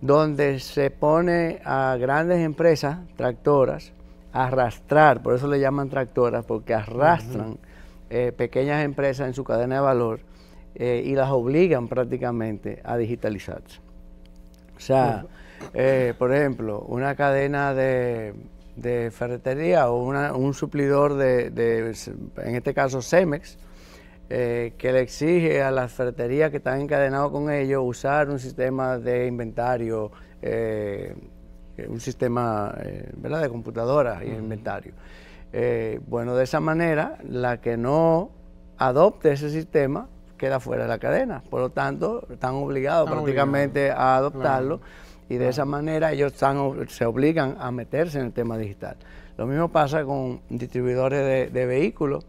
donde se pone a grandes empresas tractoras a arrastrar, por eso le llaman tractoras, porque arrastran eh, pequeñas empresas en su cadena de valor eh, y las obligan prácticamente a digitalizarse. O sea, eh, por ejemplo, una cadena de, ferretería o un suplidor de, de, en este caso, Cemex, eh, que le exige a las ferreterías que están encadenadas con ellos usar un sistema de inventario, eh, eh, un sistema de computadoras y inventario. bueno, de esa manera, la que no adopte ese sistema queda fuera de la cadena. Por lo tanto, están obligados prácticamente a adoptarlo y de esa manera ellos se obligan a meterse en el tema digital. Lo mismo pasa con distribuidores de vehículos